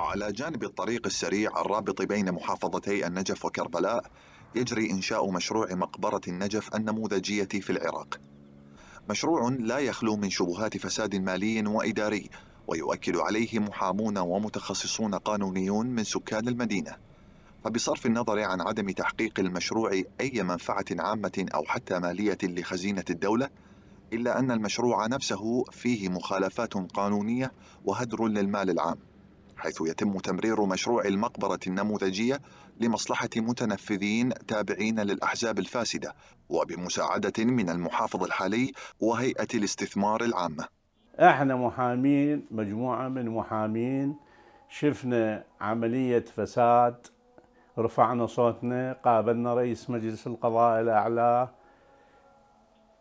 على جانب الطريق السريع الرابط بين محافظتي النجف وكربلاء يجري إنشاء مشروع مقبرة النجف النموذجية في العراق مشروع لا يخلو من شبهات فساد مالي وإداري ويؤكد عليه محامون ومتخصصون قانونيون من سكان المدينة فبصرف النظر عن عدم تحقيق المشروع أي منفعة عامة أو حتى مالية لخزينة الدولة إلا أن المشروع نفسه فيه مخالفات قانونية وهدر للمال العام حيث يتم تمرير مشروع المقبرة النموذجية لمصلحة متنفذين تابعين للأحزاب الفاسدة وبمساعدة من المحافظ الحالي وهيئة الاستثمار العامة احنا محامين مجموعة من محامين شفنا عملية فساد رفعنا صوتنا قابلنا رئيس مجلس القضاء الأعلى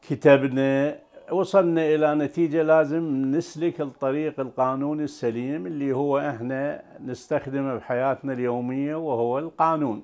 كتبنا وصلنا إلى نتيجة لازم نسلك الطريق القانوني السليم اللي هو إحنا نستخدمه بحياتنا اليومية وهو القانون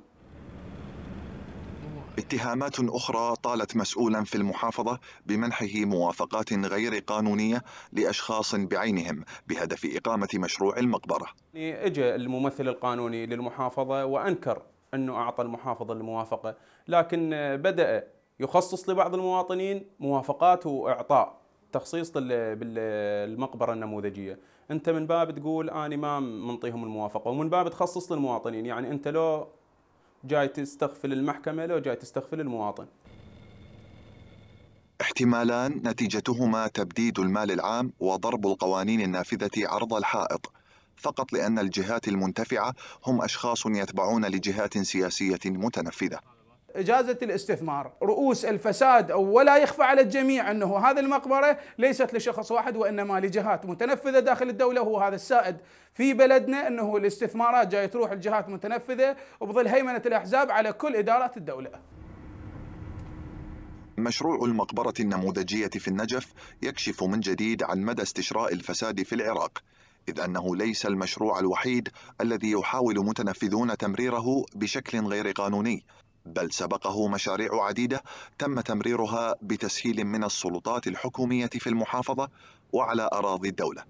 اتهامات أخرى طالت مسؤولا في المحافظة بمنحه موافقات غير قانونية لأشخاص بعينهم بهدف إقامة مشروع المقبرة يعني اجى الممثل القانوني للمحافظة وأنكر أنه أعطى المحافظة الموافقة لكن بدأ يخصص لبعض المواطنين موافقات واعطاء تخصيص بالمقبره النموذجيه انت من باب تقول انا ما منطيهم الموافقه ومن باب تخصص للمواطنين يعني انت لو جاي تستغفل المحكمه لو جاي تستغفل المواطن احتمالان نتيجتهما تبديد المال العام وضرب القوانين النافذه عرض الحائط فقط لان الجهات المنتفعه هم اشخاص يتبعون لجهات سياسيه متنفذه إجازة الاستثمار رؤوس الفساد ولا يخفى على الجميع أنه هذه المقبرة ليست لشخص واحد وإنما لجهات متنفذة داخل الدولة هو هذا السائد في بلدنا أنه الاستثمارات جاية تروح لجهات متنفذة وبظل هيمنة الأحزاب على كل إدارات الدولة مشروع المقبرة النموذجية في النجف يكشف من جديد عن مدى استشراء الفساد في العراق إذ أنه ليس المشروع الوحيد الذي يحاول متنفذون تمريره بشكل غير قانوني بل سبقه مشاريع عديده تم تمريرها بتسهيل من السلطات الحكوميه في المحافظه وعلى اراضي الدوله